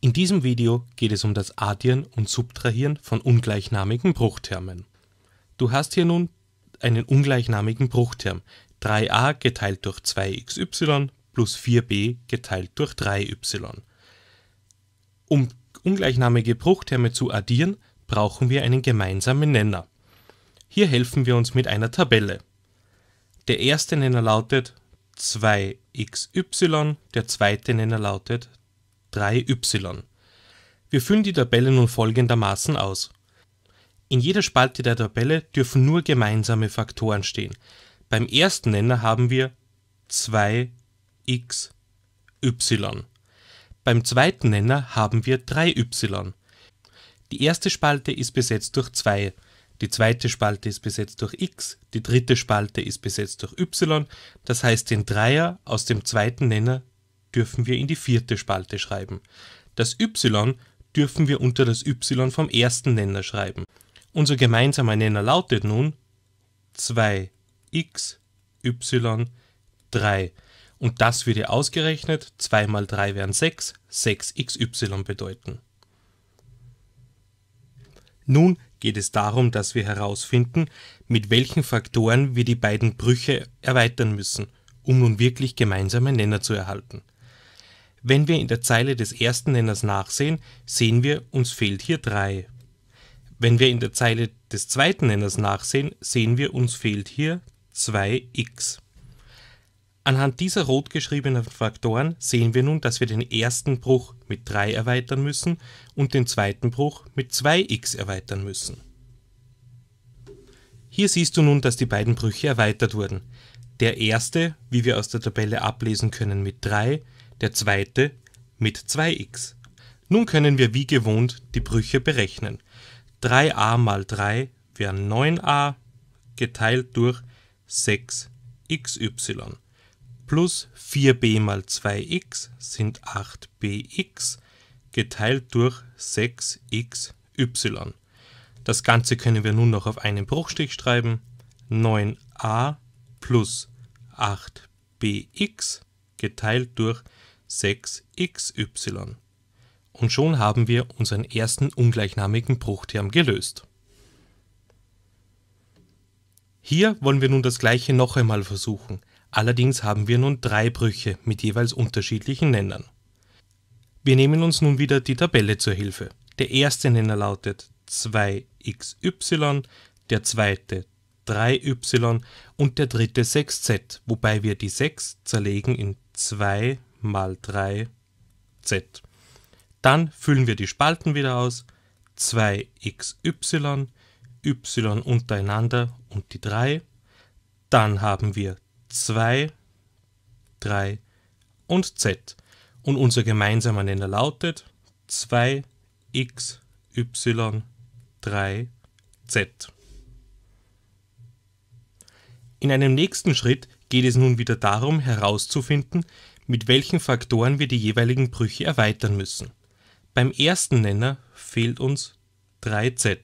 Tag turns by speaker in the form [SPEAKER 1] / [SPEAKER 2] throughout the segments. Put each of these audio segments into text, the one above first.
[SPEAKER 1] In diesem Video geht es um das Addieren und Subtrahieren von ungleichnamigen Bruchtermen. Du hast hier nun einen ungleichnamigen Bruchterm 3a geteilt durch 2xy plus 4b geteilt durch 3y. Um ungleichnamige Bruchterme zu addieren, brauchen wir einen gemeinsamen Nenner. Hier helfen wir uns mit einer Tabelle. Der erste Nenner lautet 2xy, der zweite Nenner lautet 3y. Wir füllen die Tabelle nun folgendermaßen aus. In jeder Spalte der Tabelle dürfen nur gemeinsame Faktoren stehen. Beim ersten Nenner haben wir 2xy. Beim zweiten Nenner haben wir 3y. Die erste Spalte ist besetzt durch 2, die zweite Spalte ist besetzt durch x, die dritte Spalte ist besetzt durch y, das heißt den Dreier aus dem zweiten Nenner dürfen wir in die vierte Spalte schreiben. Das y dürfen wir unter das y vom ersten Nenner schreiben. Unser gemeinsamer Nenner lautet nun 2 xy 3. Und das würde ausgerechnet, 2 mal 3 wären 6, 6xy bedeuten. Nun geht es darum, dass wir herausfinden, mit welchen Faktoren wir die beiden Brüche erweitern müssen, um nun wirklich gemeinsame Nenner zu erhalten. Wenn wir in der Zeile des ersten Nenners nachsehen, sehen wir, uns fehlt hier 3. Wenn wir in der Zeile des zweiten Nenners nachsehen, sehen wir, uns fehlt hier 2x. Anhand dieser rot geschriebenen Faktoren sehen wir nun, dass wir den ersten Bruch mit 3 erweitern müssen und den zweiten Bruch mit 2x erweitern müssen. Hier siehst du nun, dass die beiden Brüche erweitert wurden. Der erste, wie wir aus der Tabelle ablesen können, mit 3, der zweite mit 2x. Nun können wir wie gewohnt die Brüche berechnen. 3a mal 3 wären 9a geteilt durch 6xy plus 4b mal 2x sind 8bx geteilt durch 6xy. Das Ganze können wir nun noch auf einen Bruchstich schreiben. 9a plus 8bx geteilt durch 6xy 6xy. Und schon haben wir unseren ersten ungleichnamigen Bruchterm gelöst. Hier wollen wir nun das gleiche noch einmal versuchen, allerdings haben wir nun drei Brüche mit jeweils unterschiedlichen Nennern. Wir nehmen uns nun wieder die Tabelle zur Hilfe. Der erste Nenner lautet 2xy, der zweite 3y und der dritte 6z, wobei wir die 6 zerlegen in 2 mal 3 z. Dann füllen wir die Spalten wieder aus. 2xy, y untereinander und die 3. Dann haben wir 2, 3 und z. Und unser gemeinsamer Nenner lautet 2xy, 3 z. In einem nächsten Schritt geht es nun wieder darum herauszufinden, mit welchen Faktoren wir die jeweiligen Brüche erweitern müssen. Beim ersten Nenner fehlt uns 3z,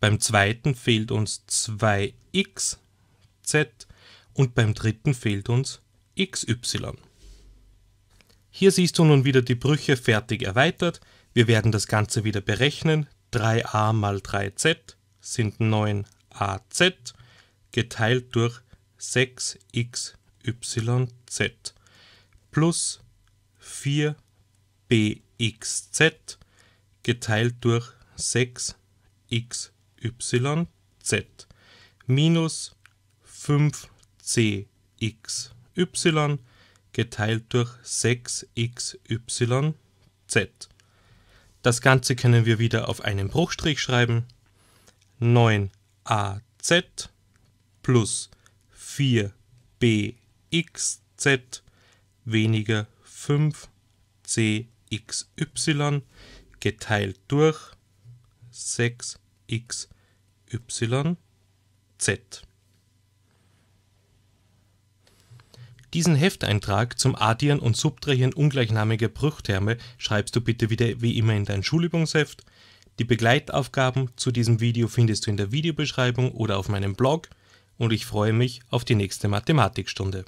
[SPEAKER 1] beim zweiten fehlt uns 2xz und beim dritten fehlt uns xy. Hier siehst du nun wieder die Brüche fertig erweitert. Wir werden das Ganze wieder berechnen. 3a mal 3z sind 9az geteilt durch 6xyz plus 4bxz geteilt durch 6xyz minus 5cxy geteilt durch 6xyz. Das Ganze können wir wieder auf einen Bruchstrich schreiben. 9az plus 4bxz weniger 5cxy geteilt durch 6xyz. Diesen Hefteintrag zum Addieren und Subtrahieren ungleichnamiger Bruchterme schreibst du bitte wieder wie immer in dein Schulübungsheft. Die Begleitaufgaben zu diesem Video findest du in der Videobeschreibung oder auf meinem Blog und ich freue mich auf die nächste Mathematikstunde.